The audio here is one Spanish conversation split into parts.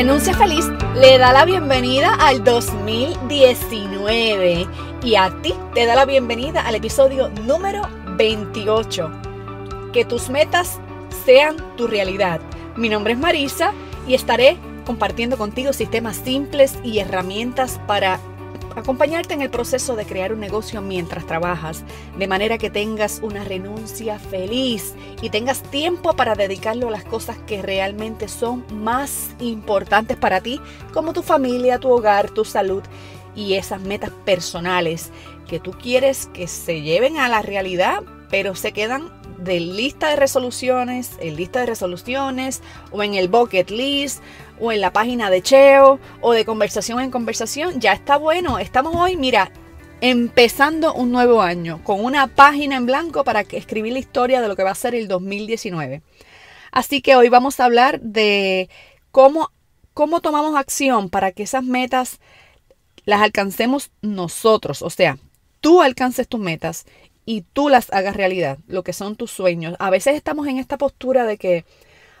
Renuncia Feliz le da la bienvenida al 2019 y a ti te da la bienvenida al episodio número 28. Que tus metas sean tu realidad. Mi nombre es Marisa y estaré compartiendo contigo sistemas simples y herramientas para Acompañarte en el proceso de crear un negocio mientras trabajas, de manera que tengas una renuncia feliz y tengas tiempo para dedicarlo a las cosas que realmente son más importantes para ti, como tu familia, tu hogar, tu salud y esas metas personales que tú quieres que se lleven a la realidad, pero se quedan de lista de resoluciones, en lista de resoluciones o en el bucket list o en la página de Cheo o de conversación en conversación. Ya está bueno. Estamos hoy, mira, empezando un nuevo año con una página en blanco para escribir la historia de lo que va a ser el 2019. Así que hoy vamos a hablar de cómo, cómo tomamos acción para que esas metas las alcancemos nosotros. O sea, tú alcances tus metas y tú las hagas realidad, lo que son tus sueños. A veces estamos en esta postura de que,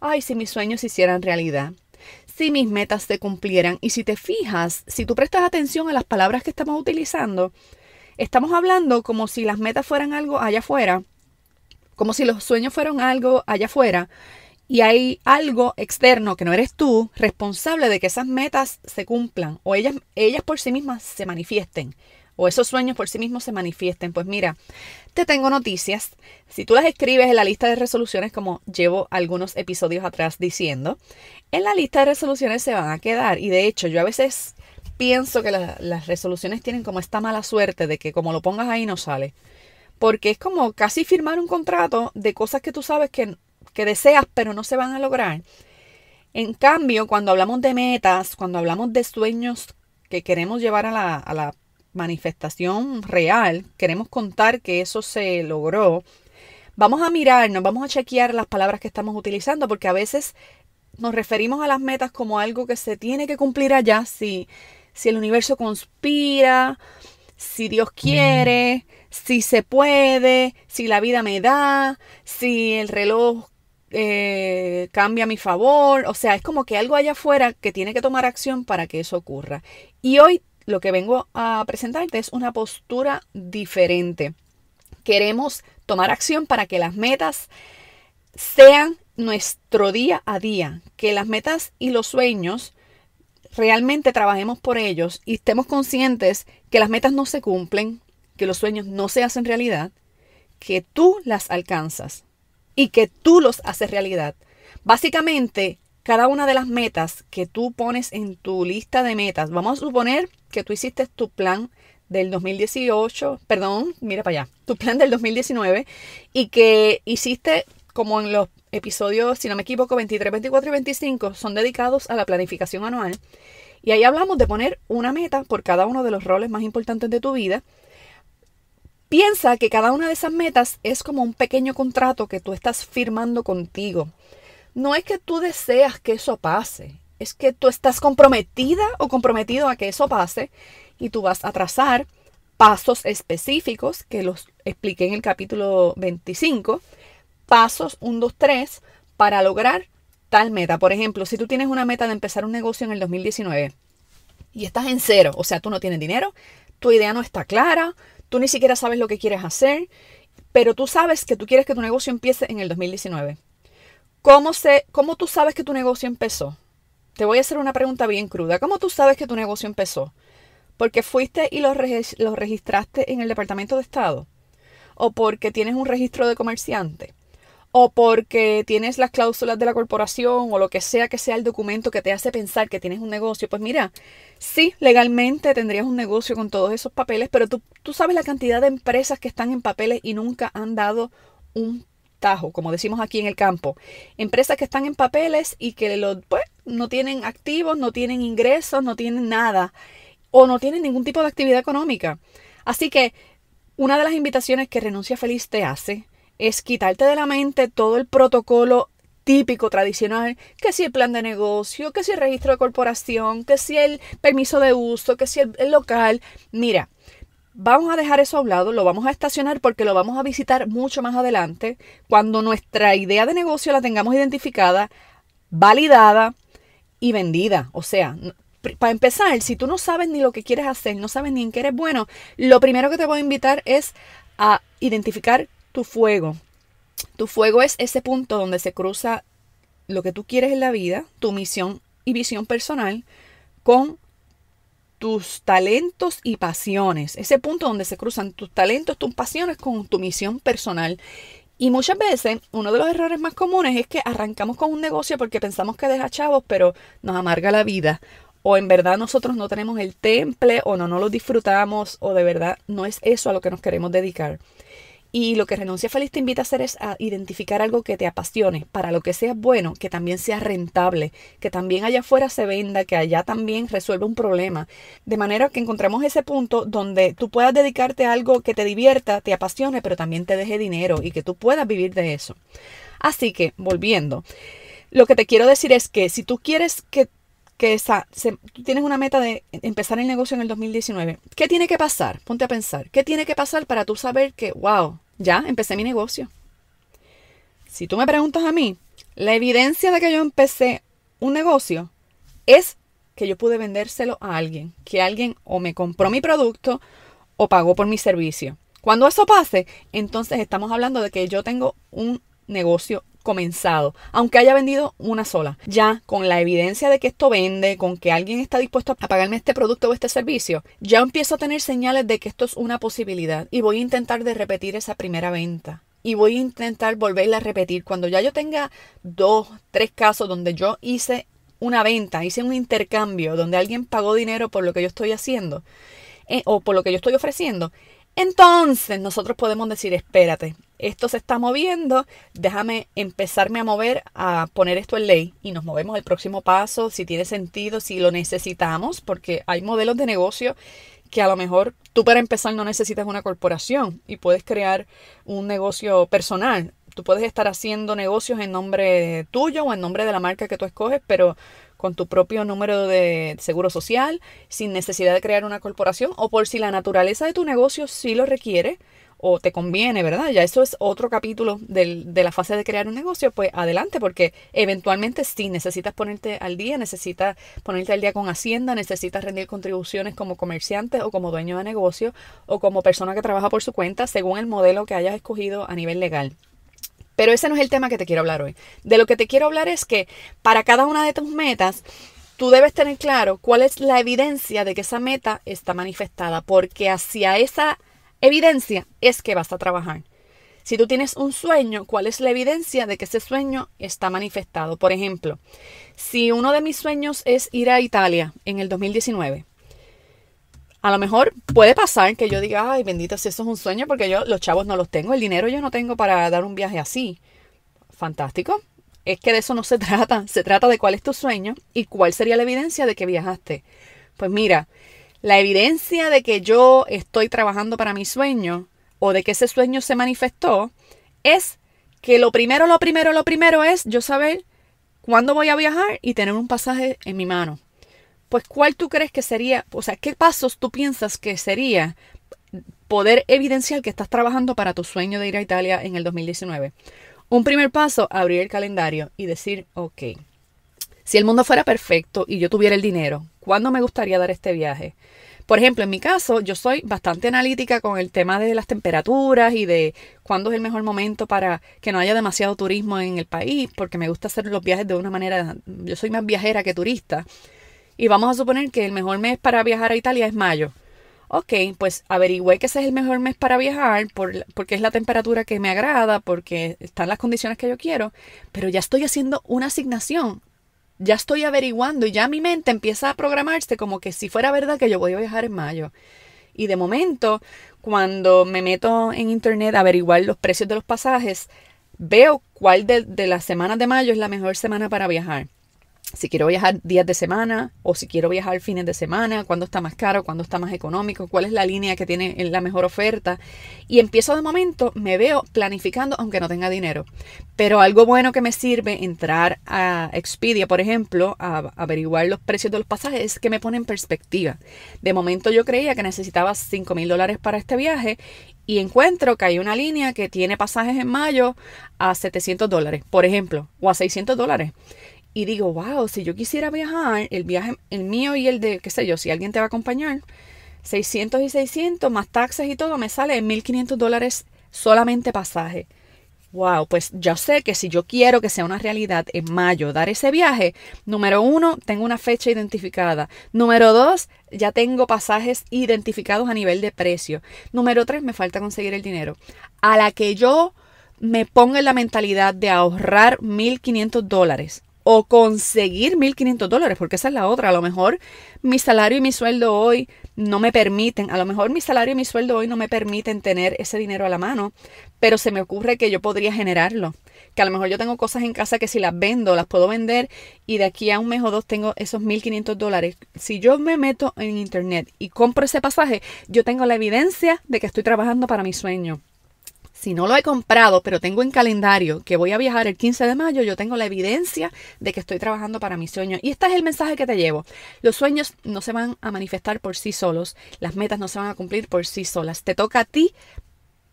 ay, si mis sueños se hicieran realidad, si mis metas se cumplieran. Y si te fijas, si tú prestas atención a las palabras que estamos utilizando, estamos hablando como si las metas fueran algo allá afuera, como si los sueños fueran algo allá afuera. Y hay algo externo que no eres tú responsable de que esas metas se cumplan o ellas, ellas por sí mismas se manifiesten o esos sueños por sí mismos se manifiesten. Pues mira, te tengo noticias. Si tú las escribes en la lista de resoluciones, como llevo algunos episodios atrás diciendo, en la lista de resoluciones se van a quedar. Y de hecho, yo a veces pienso que las resoluciones tienen como esta mala suerte de que como lo pongas ahí no sale. Porque es como casi firmar un contrato de cosas que tú sabes que, deseas pero no se van a lograr. En cambio, cuando hablamos de metas, cuando hablamos de sueños que queremos llevar a la manifestación real, queremos contar que eso se logró, vamos a mirarnos, vamos a chequear las palabras que estamos utilizando, porque a veces nos referimos a las metas como algo que se tiene que cumplir allá, si, si el universo conspira, si Dios quiere, si se puede, si la vida me da, si el reloj eh, cambia a mi favor. O sea, es como que algo allá afuera que tiene que tomar acción para que eso ocurra. Y hoy lo que vengo a presentarte es una postura diferente. Queremos tomar acción para que las metas sean nuestro día a día, que las metas y los sueños realmente trabajemos por ellos y estemos conscientes que las metas no se cumplen, que los sueños no se hacen realidad, que tú las alcanzas y que tú los haces realidad. Básicamente, cada una de las metas que tú pones en tu lista de metas, vamos a suponer que tú hiciste tu plan del 2018, perdón, mira para allá, tu plan del 2019 y que hiciste como en los episodios, si no me equivoco, 23, 24 y 25 son dedicados a la planificación anual. Y ahí hablamos de poner una meta por cada uno de los roles más importantes de tu vida. Piensa que cada una de esas metas es como un pequeño contrato que tú estás firmando contigo. No es que tú deseas que eso pase, es que tú estás comprometida o comprometido a que eso pase y tú vas a trazar pasos específicos que los expliqué en el capítulo 25, pasos 1, 2, 3 para lograr tal meta. Por ejemplo, si tú tienes una meta de empezar un negocio en el 2019 y estás en cero, o sea, tú no tienes dinero, tu idea no está clara, tú ni siquiera sabes lo que quieres hacer, pero tú sabes que tú quieres que tu negocio empiece en el 2019. ¿Cómo, cómo tú sabes que tu negocio empezó? Te voy a hacer una pregunta bien cruda. ¿Cómo tú sabes que tu negocio empezó? ¿Porque fuiste y los lo registraste en el Departamento de Estado? ¿O porque tienes un registro de comerciante? ¿O porque tienes las cláusulas de la corporación o lo que sea que sea el documento que te hace pensar que tienes un negocio? Pues mira, sí, legalmente tendrías un negocio con todos esos papeles, pero tú, sabes la cantidad de empresas que están en papeles y nunca han dado un tajo, como decimos aquí en el campo. Empresas que están en papeles y que lo, pues, no tienen activos, no tienen ingresos, no tienen nada o no tienen ningún tipo de actividad económica. Así que una de las invitaciones que Renuncia Feliz te hace es quitarte de la mente todo el protocolo típico, tradicional, que si el plan de negocio, que si el registro de corporación, que si el permiso de uso, que si el, local. Mira, vamos a dejar eso a un lado, lo vamos a estacionar porque lo vamos a visitar mucho más adelante, cuando nuestra idea de negocio la tengamos identificada, validada, y vendida. O sea, para empezar, si tú no sabes ni lo que quieres hacer, no sabes ni en qué eres bueno, lo primero que te voy a invitar es a identificar tu fuego. Tu fuego es ese punto donde se cruza lo que tú quieres en la vida, tu misión y visión personal, con tus talentos y pasiones. Ese punto donde se cruzan tus talentos, tus pasiones con tu misión personal. Y muchas veces, uno de los errores más comunes es que arrancamos con un negocio porque pensamos que deja chavos, pero nos amarga la vida. O en verdad nosotros no tenemos el temple, o no, no lo disfrutamos, o de verdad no es eso a lo que nos queremos dedicar. Y lo que Renuncia Feliz te invita a hacer es a identificar algo que te apasione, para lo que sea bueno, que también sea rentable, que también allá afuera se venda, que allá también resuelva un problema. De manera que encontremos ese punto donde tú puedas dedicarte a algo que te divierta, te apasione, pero también te deje dinero y que tú puedas vivir de eso. Así que, volviendo, lo que te quiero decir es que si tú quieres que que esa, tienes una meta de empezar el negocio en el 2019, ¿qué tiene que pasar? Ponte a pensar, ¿qué tiene que pasar para tú saber que, wow, ya, empecé mi negocio. Si tú me preguntas a mí, la evidencia de que yo empecé un negocio es que yo pude vendérselo a alguien, que alguien o me compró mi producto o pagó por mi servicio. Cuando eso pase, entonces estamos hablando de que yo tengo un negocio comenzado, aunque haya vendido una sola. Ya con la evidencia de que esto vende, con que alguien está dispuesto a pagarme este producto o este servicio, ya empiezo a tener señales de que esto es una posibilidad y voy a intentar de repetir esa primera venta. Y voy a intentar volverla a repetir cuando ya yo tenga dos, tres casos donde yo hice una venta, hice un intercambio donde alguien pagó dinero por lo que yo estoy haciendo eh, o por lo que yo estoy ofreciendo. Entonces nosotros podemos decir, espérate, esto se está moviendo, déjame empezarme a mover, a poner esto en ley y nos movemos al próximo paso, si tiene sentido, si lo necesitamos, porque hay modelos de negocio que a lo mejor tú para empezar no necesitas una corporación y puedes crear un negocio personal. Tú puedes estar haciendo negocios en nombre tuyo o en nombre de la marca que tú escoges, pero con tu propio número de seguro social, sin necesidad de crear una corporación o por si la naturaleza de tu negocio sí lo requiere, o te conviene, ¿verdad? Ya eso es otro capítulo de la fase de crear un negocio, pues adelante, porque eventualmente sí necesitas ponerte al día, necesitas ponerte al día con Hacienda, necesitas rendir contribuciones como comerciante o como dueño de negocio o como persona que trabaja por su cuenta, según el modelo que hayas escogido a nivel legal. Pero ese no es el tema que te quiero hablar hoy. De lo que te quiero hablar es que para cada una de tus metas, tú debes tener claro cuál es la evidencia de que esa meta está manifestada, porque hacia esa evidencia es que vas a trabajar. Si tú tienes un sueño, ¿cuál es la evidencia de que ese sueño está manifestado? Por ejemplo, si uno de mis sueños es ir a Italia en el 2019, a lo mejor puede pasar que yo diga, ay, bendito si eso es un sueño, porque yo los chavos no los tengo, el dinero yo no tengo para dar un viaje así. Fantástico. Es que de eso no se trata, se trata de cuál es tu sueño y cuál sería la evidencia de que viajaste. Pues mira, la evidencia de que yo estoy trabajando para mi sueño o de que ese sueño se manifestó es que lo primero, lo primero, lo primero es yo saber cuándo voy a viajar y tener un pasaje en mi mano. Pues, ¿cuál tú crees que sería? O sea, ¿qué pasos tú piensas que sería poder evidenciar que estás trabajando para tu sueño de ir a Italia en el 2019? Un primer paso, abrir el calendario y decir, ok, si el mundo fuera perfecto y yo tuviera el dinero, ¿cuándo me gustaría dar este viaje? Por ejemplo, en mi caso, yo soy bastante analítica con el tema de las temperaturas y de cuándo es el mejor momento para que no haya demasiado turismo en el país, porque me gusta hacer los viajes de una manera, yo soy más viajera que turista. Y vamos a suponer que el mejor mes para viajar a Italia es mayo. Ok, pues averigüé que ese es el mejor mes para viajar porque es la temperatura que me agrada, porque están las condiciones que yo quiero, pero ya estoy haciendo una asignación ya estoy averiguando y ya mi mente empieza a programarse como que si fuera verdad que yo voy a viajar en mayo. Y de momento, cuando me meto en internet a averiguar los precios de los pasajes, veo cuál de, de las semanas de mayo es la mejor semana para viajar si quiero viajar días de semana o si quiero viajar fines de semana, cuándo está más caro, cuándo está más económico, cuál es la línea que tiene la mejor oferta. Y empiezo de momento, me veo planificando aunque no tenga dinero. Pero algo bueno que me sirve entrar a Expedia, por ejemplo, a averiguar los precios de los pasajes, es que me pone en perspectiva. De momento yo creía que necesitaba 5 mil dólares para este viaje y encuentro que hay una línea que tiene pasajes en mayo a 700 dólares, por ejemplo, o a 600 dólares y digo, wow, si yo quisiera viajar, el viaje, el mío y el de, qué sé yo, si alguien te va a acompañar, 600 y 600 más taxes y todo, me sale en 1500 dólares solamente pasaje. Wow, pues yo sé que si yo quiero que sea una realidad en mayo dar ese viaje, número uno, tengo una fecha identificada. Número dos, ya tengo pasajes identificados a nivel de precio. Número tres, me falta conseguir el dinero. A la que yo me ponga en la mentalidad de ahorrar 1.500 dólares o conseguir 1.500 dólares, porque esa es la otra. A lo mejor mi salario y mi sueldo hoy no me permiten, a lo mejor mi salario y mi sueldo hoy no me permiten tener ese dinero a la mano, pero se me ocurre que yo podría generarlo, que a lo mejor yo tengo cosas en casa que si las vendo, las puedo vender y de aquí a un mes o dos tengo esos 1.500 dólares. Si yo me meto en internet y compro ese pasaje, yo tengo la evidencia de que estoy trabajando para mi sueño si no lo he comprado, pero tengo en calendario que voy a viajar el 15 de mayo, yo tengo la evidencia de que estoy trabajando para mis sueños. Y este es el mensaje que te llevo. Los sueños no se van a manifestar por sí solos, las metas no se van a cumplir por sí solas. Te toca a ti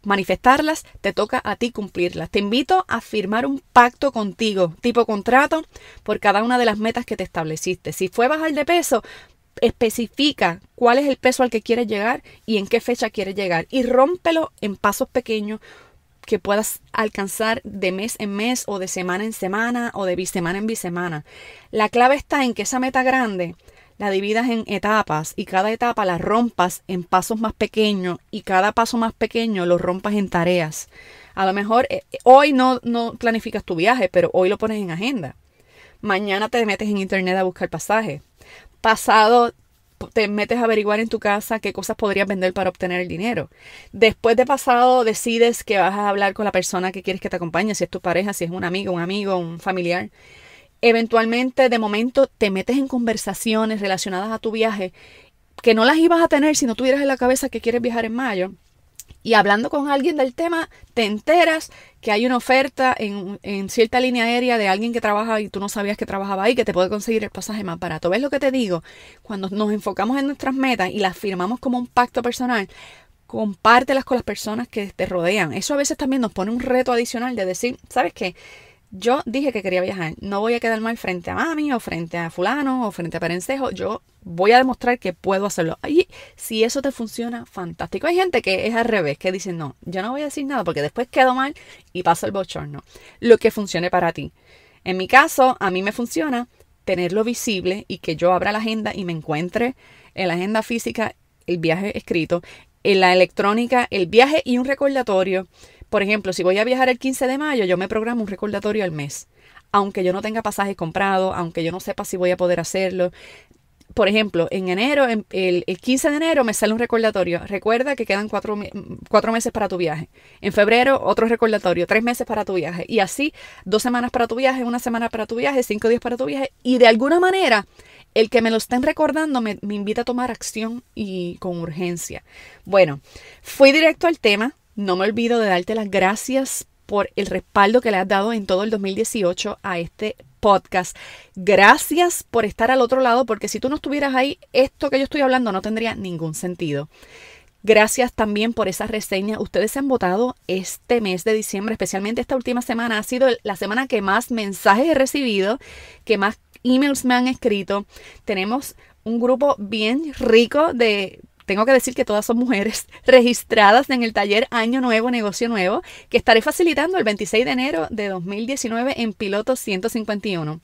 manifestarlas, te toca a ti cumplirlas. Te invito a firmar un pacto contigo, tipo contrato, por cada una de las metas que te estableciste. Si fue bajar de peso, especifica cuál es el peso al que quieres llegar y en qué fecha quieres llegar. Y rómpelo en pasos pequeños que puedas alcanzar de mes en mes o de semana en semana o de bisemana en bisemana. La clave está en que esa meta grande la dividas en etapas y cada etapa la rompas en pasos más pequeños y cada paso más pequeño lo rompas en tareas. A lo mejor eh, eh, hoy no, no planificas tu viaje, pero hoy lo pones en agenda. Mañana te metes en internet a buscar pasajes Pasado, te metes a averiguar en tu casa qué cosas podrías vender para obtener el dinero. Después de pasado, decides que vas a hablar con la persona que quieres que te acompañe, si es tu pareja, si es un amigo, un amigo, un familiar. Eventualmente, de momento, te metes en conversaciones relacionadas a tu viaje que no las ibas a tener si no tuvieras en la cabeza que quieres viajar en mayo y hablando con alguien del tema, te enteras que hay una oferta en, cierta línea aérea de alguien que trabaja y tú no sabías que trabajaba ahí, que te puede conseguir el pasaje más barato. ¿Ves lo que te digo? Cuando nos enfocamos en nuestras metas y las firmamos como un pacto personal, compártelas con las personas que te rodean. Eso a veces también nos pone un reto adicional de decir, ¿sabes qué? yo dije que quería viajar. No voy a quedar mal frente a mami o frente a fulano o frente a perencejo. Yo voy a demostrar que puedo hacerlo. Y si eso te funciona, fantástico. Hay gente que es al revés, que dice, no, yo no voy a decir nada porque después quedo mal y paso el bochorno. Lo que funcione para ti. En mi caso, a mí me funciona tenerlo visible y que yo abra la agenda y me encuentre en la agenda física el viaje escrito, en la electrónica el viaje y un recordatorio por ejemplo, si voy a viajar el 15 de mayo, yo me programo un recordatorio al mes. Aunque yo no tenga pasajes comprados, aunque yo no sepa si voy a poder hacerlo. Por ejemplo, en enero, el, 15 de enero me sale un recordatorio. Recuerda que quedan cuatro, meses para tu viaje. En febrero, otro recordatorio. Tres meses para tu viaje. Y así, dos semanas para tu viaje, una semana para tu viaje, cinco días para tu viaje. Y de alguna manera, el que me lo estén recordando me invita a tomar acción y con urgencia. Bueno, fui directo al tema no me olvido de darte las gracias por el respaldo que le has dado en todo el 2018 a este podcast. Gracias por estar al otro lado, porque si tú no estuvieras ahí, esto que yo estoy hablando no tendría ningún sentido. Gracias también por esas reseñas. Ustedes se han votado este mes de diciembre, especialmente esta última semana. Ha sido la semana que más mensajes he recibido, que más emails me han escrito. Tenemos un grupo bien rico de tengo que decir que todas son mujeres registradas en el taller Año Nuevo, Negocio Nuevo, que estaré facilitando el 26 de enero de 2019 en Piloto 151.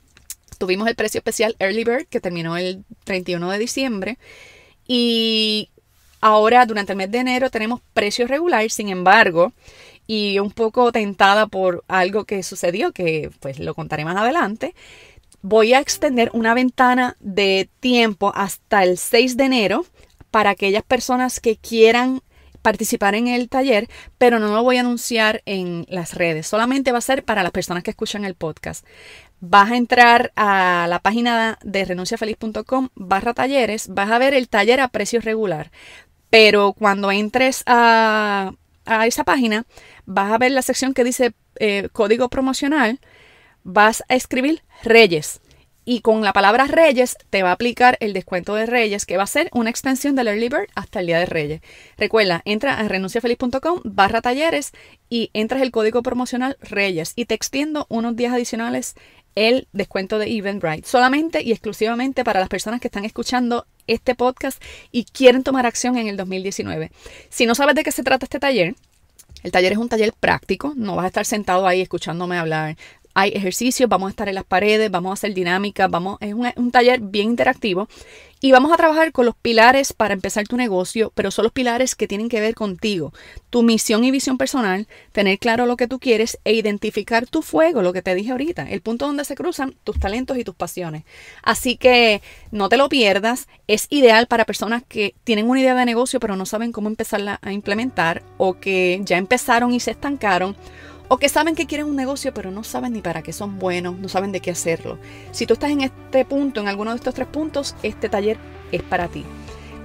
Tuvimos el precio especial Early Bird, que terminó el 31 de diciembre. Y ahora, durante el mes de enero, tenemos precios regular. Sin embargo, y un poco tentada por algo que sucedió, que pues lo contaré más adelante, voy a extender una ventana de tiempo hasta el 6 de enero para aquellas personas que quieran participar en el taller, pero no lo voy a anunciar en las redes, solamente va a ser para las personas que escuchan el podcast. Vas a entrar a la página de renunciafeliz.com barra talleres, vas a ver el taller a precio regular, pero cuando entres a, esa página, vas a ver la sección que dice eh, código promocional, vas a escribir Reyes y con la palabra Reyes te va a aplicar el descuento de Reyes, que va a ser una extensión del Early Bird hasta el Día de Reyes. Recuerda, entra a renunciafeliz.com barra talleres y entras el código promocional Reyes y te extiendo unos días adicionales el descuento de Eventbrite, solamente y exclusivamente para las personas que están escuchando este podcast y quieren tomar acción en el 2019. Si no sabes de qué se trata este taller, el taller es un taller práctico, no vas a estar sentado ahí escuchándome hablar hay ejercicios, vamos a estar en las paredes, vamos a hacer dinámica, vamos, es un, un taller bien interactivo y vamos a trabajar con los pilares para empezar tu negocio, pero son los pilares que tienen que ver contigo, tu misión y visión personal, tener claro lo que tú quieres e identificar tu fuego, lo que te dije ahorita, el punto donde se cruzan tus talentos y tus pasiones. Así que no te lo pierdas, es ideal para personas que tienen una idea de negocio pero no saben cómo empezarla a implementar o que ya empezaron y se estancaron o que saben que quieren un negocio, pero no saben ni para qué son buenos, no saben de qué hacerlo. Si tú estás en este punto, en alguno de estos tres puntos, este taller es para ti.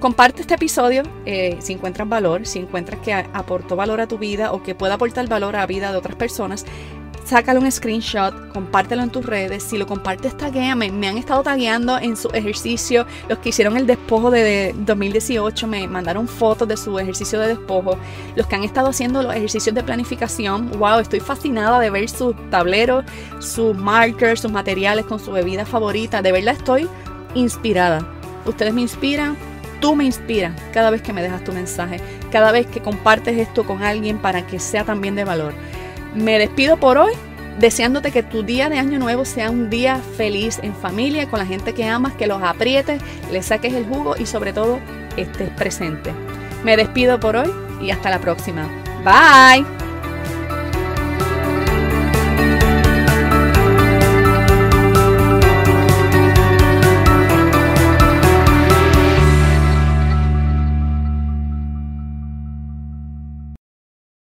Comparte este episodio eh, si encuentras valor, si encuentras que aportó valor a tu vida o que pueda aportar valor a la vida de otras personas sácale un screenshot, compártelo en tus redes. Si lo compartes, taguéame. Me han estado tagueando en su ejercicio. Los que hicieron el despojo de 2018 me mandaron fotos de su ejercicio de despojo. Los que han estado haciendo los ejercicios de planificación, wow, estoy fascinada de ver sus tableros, sus markers, sus materiales con su bebida favorita. De verdad estoy inspirada. Ustedes me inspiran, tú me inspiras cada vez que me dejas tu mensaje, cada vez que compartes esto con alguien para que sea también de valor. Me despido por hoy deseándote que tu día de año nuevo sea un día feliz en familia, con la gente que amas, que los aprietes, le saques el jugo y sobre todo estés presente. Me despido por hoy y hasta la próxima. Bye.